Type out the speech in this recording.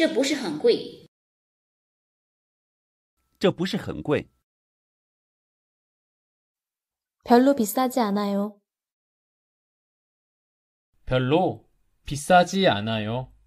这不是很贵，这不是很贵。별로비싸지않아 요。 별로비싸지않아 요。